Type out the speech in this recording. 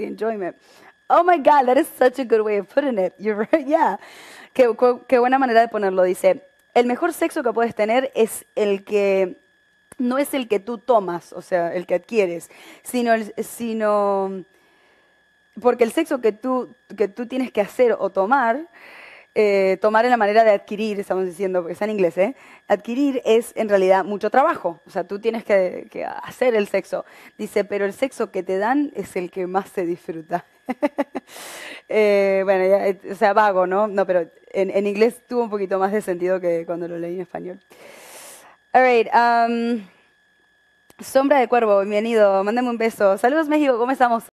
enjoyment. Oh my God, that is such a good way of putting it. You're right, yeah. Qué, buena manera de ponerlo. Dice, el mejor sexo que puedes tener es el que no es el que tú tomas, o sea, el que adquieres, sino, sino porque el sexo que tú, que tú tienes que hacer o tomar eh, tomar en la manera de adquirir, estamos diciendo, porque está en inglés, ¿eh? Adquirir es en realidad mucho trabajo, o sea, tú tienes que, hacer el sexo. Dice, pero el sexo que te dan es el que más se disfruta. Eh, bueno, ya, eh, o sea, vago, ¿no? No, pero en, inglés tuvo un poquito más de sentido que cuando lo leí en español. All um, Sombra de Cuervo, bienvenido, mándame un beso. Saludos México, ¿cómo estamos?